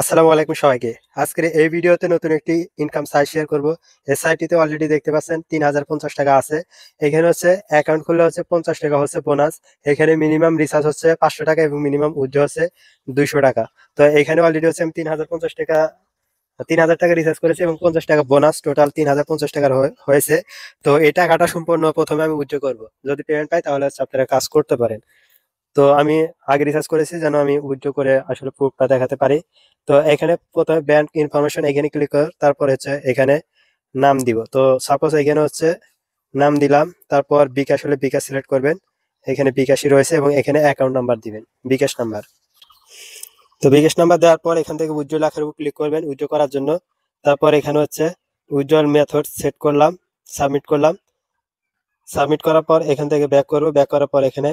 আসসালামু আলাইকুম সবাইকে আজকের এই ভিডিওতে নতুন একটি ইনকাম সাইট শেয়ার করবো এই সাইটটিতে অলরেডি দেখতে পাচ্ছেন তিন হাজার পঞ্চাশ টাকা আছে এখানে হচ্ছে অ্যাকাউন্ট খুললে হচ্ছে পঞ্চাশ টাকা হচ্ছে বোনাস এখানে মিনিমাম রিচার্জ হচ্ছে পাঁচশো টাকা এবং মিনিমাম উজ্জ্ব হচ্ছে দুইশো টাকা তো এখানে অলরেডি হচ্ছে আমি তিন হাজার পঞ্চাশ টাকা তিন হাজার টাকা রিচার্জ করেছে এবং পঞ্চাশ টাকা বোনাস টোটাল তিন হাজার পঞ্চাশ টাকার হয়েছে তো এই টাকাটা সম্পূর্ণ প্রথমে আমি উজ্জ্ব করবো যদি পেমেন্ট পাই তাহলে হচ্ছে আপনারা কাজ করতে পারেন তো আমি আগে রিসার্চ করেছি যেন আমি উইথড্র করে আসলে প্রুফটা দেখাতে পারি তো এখানে প্রথমে ব্যান্ড ইনফরমেশন এখানে ক্লিক কর তারপর হচ্ছে এখানে নাম দিব তো সাপোজ এখানে হচ্ছে নাম দিলাম তারপর বিকাশ হলে বিকাশ সিলেক্ট করবেন এখানে বিকাশই রয়েছে এবং এখানে অ্যাকাউন্ট নাম্বার দিবেন বিকাশ নাম্বার তো বিকাশ নাম্বার দেওয়ার পর এখান থেকে উজ্জ্বল আখের উপর ক্লিক করবেন উজ্জ্বল করার জন্য তারপর এখানে হচ্ছে উজ্জ্বল মেথড সেট করলাম সাবমিট করলাম সাবমিট করার পর এখান থেকে ব্যাক করবো ব্যাক করার পর এখানে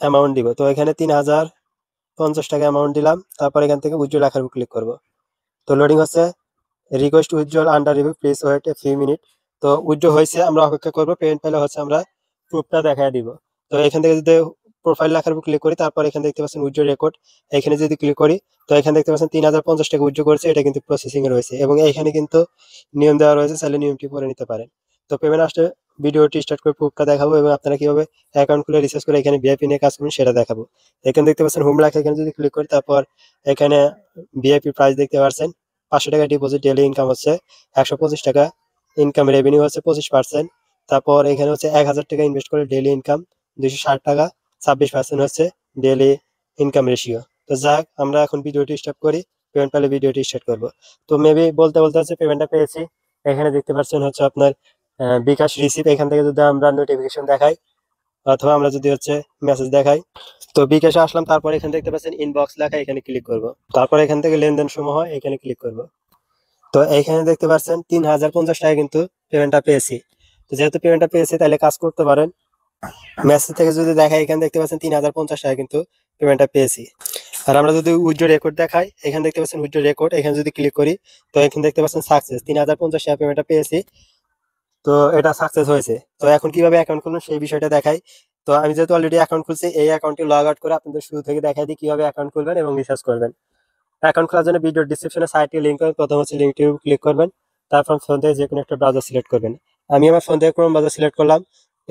অ্যামাউন্ট দিব তো এখানে তিন হাজার পঞ্চাশ টাকা অ্যামাউন্ট দিলাম তারপর এখান থেকে উজ্জ্বল লেখার উপর ক্লিক করবো তো লোডিং হচ্ছে রিকোয়েস্ট উজ্জ্বল under review please wait a few minute তো উজ্জ্বল হয়েছে আমরা অপেক্ষা করবো পেমেন্ট পাইলে হচ্ছে আমরা প্রুফটা দেখা দিব তো এখান থেকে যদি প্রোফাইল লেখার উপর ক্লিক করি তারপর এখানে দেখতে পাচ্ছেন উজ্জ্বল রেকর্ড এখানে যদি ক্লিক করি তো এখানে দেখতে পাচ্ছেন তিন হাজার পঞ্চাশ টাকা উজ্জ্বল করেছে এটা কিন্তু প্রসেসিং রয়েছে এবং এখানে কিন্তু নিয়ম দেওয়া রয়েছে চাইলে নিয়মটি পরে নিতে পারেন তো পেমেন্ট আসতে ভিডিওটি স্টার্ট করে পুরোটা দেখাবো এবং আপনারা কীভাবে অ্যাকাউন্ট খুলে রিসার্চ করে এখানে ভিআইপি নিয়ে কাজ করবেন সেটা দেখাবো এখানে দেখতে পাচ্ছেন হোম লেখা এখানে যদি ক্লিক করি তারপর এখানে ভিআইপি প্রাইস দেখতে পাচ্ছেন পাঁচশো টাকা ডিপোজিট ডেলি ইনকাম হচ্ছে একশো পঁচিশ টাকা ইনকাম রেভিনিউ হচ্ছে পঁচিশ পার্সেন্ট তারপর এখানে হচ্ছে এক হাজার টাকা ইনভেস্ট করে ডেলি ইনকাম দুশো ষাট টাকা ছাব্বিশ পার্সেন্ট হচ্ছে ডেলি ইনকাম রেশিও তো যাক আমরা এখন ভিডিওটি স্টার্ট করি পেমেন্ট পেলে ভিডিওটি স্টার্ট করবো তো মেবি বলতে বলতে হচ্ছে পেমেন্টটা পেয়েছি এখানে দেখতে পাচ্ছেন হচ্ছে আপনার বিকাশ রিসিভ এখান থেকে যদি আমরা নোটিফিকেশন দেখাই অথবা আমরা যদি হচ্ছে মেসেজ দেখাই তো বিকাশে আসলাম তারপর এখানে দেখতে পাচ্ছেন ইনবক্স লেখা এখানে ক্লিক করব তারপর এখান থেকে লেনদেন সমূহ এখানে ক্লিক করব তো এখানে দেখতে পাচ্ছেন তিন হাজার পঞ্চাশ টাকা কিন্তু পেমেন্টটা পেয়েছি তো যেহেতু পেমেন্টটা পেয়েছি তাহলে কাজ করতে পারেন মেসেজ থেকে যদি দেখাই এখানে দেখতে পাচ্ছেন তিন হাজার পঞ্চাশ টাকা কিন্তু পেমেন্টটা পেয়েছি আর আমরা যদি উইড্রো রেকর্ড দেখাই এখানে দেখতে পাচ্ছেন উইড্রো রেকর্ড এখানে যদি ক্লিক করি তো এখানে দেখতে পাচ্ছেন সাকসেস তিন হাজার পঞ্চাশ টাকা পেমেন্টটা পেয়েছি তো এটা সাকসেস হয়েছে তো এখন কিভাবে অ্যাকাউন্ট খুলবেন সেই বিষয়টা দেখাই তো আমি যেহেতু অলরেডি অ্যাকাউন্ট খুলছি এই অ্যাকাউন্টে লগ আউট করে আপনাদের শুরু থেকে দেখাই দিই কিভাবে অ্যাকাউন্ট খুলবেন এবং রিচার্জ করবেন অ্যাকাউন্ট খোলার জন্য ভিডিও ডিসক্রিপশনে সাইটটি লিঙ্ক করবেন প্রথম হচ্ছে লিঙ্কটি ক্লিক করবেন তারপর ফোন থেকে যে কোনো একটা ব্রাউজার সিলেক্ট করবেন আমি আমার ফোন থেকে কোনো ব্রাউজার সিলেক্ট করলাম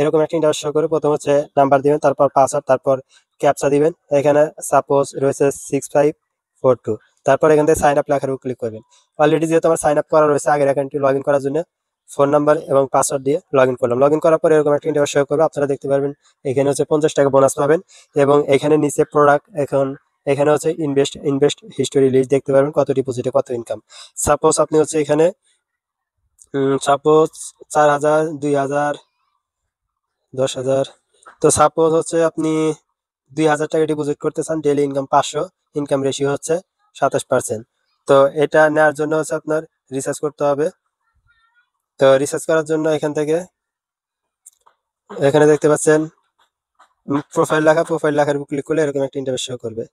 এরকম একটা ইন্টারভিউ শো করে প্রথম হচ্ছে নাম্বার দিবেন তারপর পাসওয়ার্ড তারপর ক্যাপচা দিবেন এখানে সাপোজ রয়েছে সিক্স ফাইভ ফোর টু তারপর এখান থেকে সাইন আপ লেখার ক্লিক করবেন অলরেডি যেহেতু আমার সাইন আপ করা রয়েছে আগের অ্যাকাউন্টটি লগ ইন করার জন্য ফোন নাম্বার এবং পাসওয়ার্ড দিয়ে লগ ইন করলাম লগ ইন করার পরে এরকম একটা ইন্টারভিউ শো করবে আপনারা দেখতে পারবেন এখানে হচ্ছে পঞ্চাশ টাকা বোনাস পাবেন এবং এখানে নিচে প্রোডাক্ট এখন এখানে হচ্ছে ইনভেস্ট ইনভেস্ট হিস্টোরি লিস্ট দেখতে পারবেন কত ডিপোজিটে কত ইনকাম সাপোজ আপনি হচ্ছে এখানে সাপোজ চার হাজার দুই হাজার দশ হাজার তো সাপোজ হচ্ছে আপনি দুই হাজার টাকা ডিপোজিট করতে চান ডেলি ইনকাম পাঁচশো ইনকাম রেশিও হচ্ছে সাতাশ পার্সেন্ট তো এটা নেওয়ার জন্য হচ্ছে আপনার রিসার্চ করতে হবে তো রিসার্চ করার জন্য এখান থেকে এখানে দেখতে পাচ্ছেন প্রোফাইল লেখা প্রোফাইল লেখার উপর ক্লিক করলে এরকম একটা ইন্টারভেস শো করবে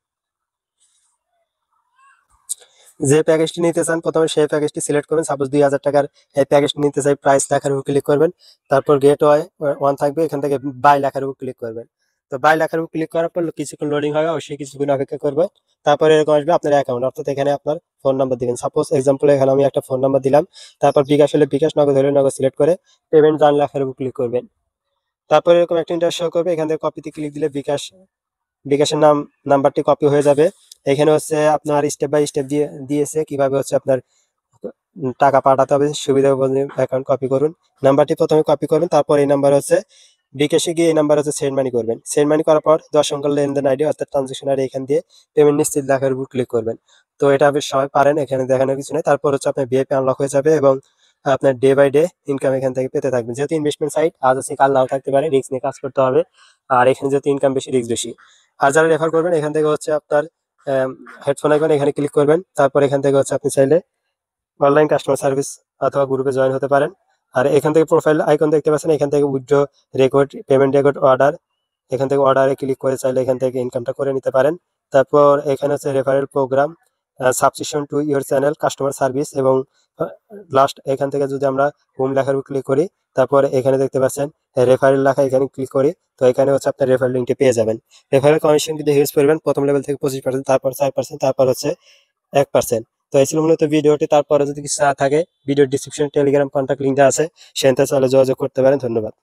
যে প্যাকেজটি নিতে চান প্রথমে সেই প্যাকেজটি সিলেক্ট করবেন সাপোজ দুই হাজার টাকার এই প্যাকেজটি নিতে চাই প্রাইস লেখার উপর ক্লিক করবেন তারপর গেট ওয়ান থাকবে এখান থেকে বাই লেখার উপর ক্লিক করবেন তো বাই লেখার উপর ক্লিক করার পর কিছুক্ষণ লোডিং হবে অবশ্যই কিছুক্ষণ অপেক্ষা করবে তারপর এরকম আসবে আপনার অ্যাকাউন্ট অর্থাৎ এখানে আপনার ফোন নাম্বার দিবেন সাপোজ এক্সাম্পল এখানে আমি একটা ফোন নাম্বার দিলাম তারপর বিকাশ হলে বিকাশ নগদ হলে নগদ সিলেক্ট করে পেমেন্ট ডান লেখার উপর ক্লিক করবেন তারপর এরকম একটা ইন্টার শো করবে এখান থেকে কপিতে ক্লিক দিলে বিকাশ বিকাশের নাম নাম্বারটি কপি হয়ে যাবে এখানে হচ্ছে আপনার স্টেপ বাই স্টেপ দিয়ে দিয়েছে কিভাবে হচ্ছে আপনার টাকা পাঠাতে হবে সুবিধা অ্যাকাউন্ট কপি করুন নাম্বারটি প্রথমে কপি করবেন তারপর এই নাম্বার হচ্ছে বিকাশে গিয়ে এই নাম্বার হচ্ছে সেন্ড মানি করবেন সেন্ড মানি করার পর দশ অঙ্কের লেনদেন আইডি অর্থাৎ ট্রানজেকশন আইডি এখান দিয়ে পেমেন্ট নিশ্চিত দেখার উপর ক্লিক করবেন তো এটা আপনি সবাই পারেন এখানে দেখানোর কিছু নেই তারপর হচ্ছে আপনার বিএপি আনলক হয়ে যাবে এবং আপনার ডে বাই ডে ইনকাম এখান থেকে পেতে থাকবেন যেহেতু ইনভেস্টমেন্ট সাইট আজ আছে কাল নাও থাকতে পারে রিস্ক নিয়ে কাজ করতে হবে আর এখানে যেহেতু ইনকাম বেশি রিস্ক বেশি আর যারা রেফার করবেন এখান থেকে হচ্ছে আপনার হেডফোন আইকন এখানে ক্লিক করবেন তারপর এখান থেকে হচ্ছে আপনি চাইলে অনলাইন কাস্টমার সার্ভিস অথবা গ্রুপে জয়েন হতে পারেন আর এখান থেকে প্রোফাইল আইকন দেখতে পাচ্ছেন এখান থেকে withdraw record payment record order এখান থেকে অর্ডারে ক্লিক করে চাইলে এখান থেকে ইনকামটা করে নিতে পারেন তারপর এখানে হচ্ছে referral program subscription to your channel customer service এবং লাস্ট এখান থেকে যদি আমরা হোম লেখার ক্লিক করি তারপর এখানে দেখতে পাচ্ছেন রেফারেল লেখা এখানে ক্লিক করি তো এখানে হচ্ছে আপনার রেফারেল লিঙ্কটি পেয়ে যাবেন রেফারেল কমিশন কিন্তু হিউজ করবেন প্রথম লেভেল থেকে পঁচিশ পার্সেন্ট তারপর চার পার্সেন্ট তারপর হচ্ছে এক পার্সেন্ট তো এই ছিল মূলত ভিডিওটি তারপরে যদি কিছু না থাকে ভিডিও ডিসক্রিপশন টেলিগ্রাম কন্ট্যাক্ট লিঙ্কটা আছে সেখানে চাইলে যোগাযোগ করতে পারেন ধন্যবাদ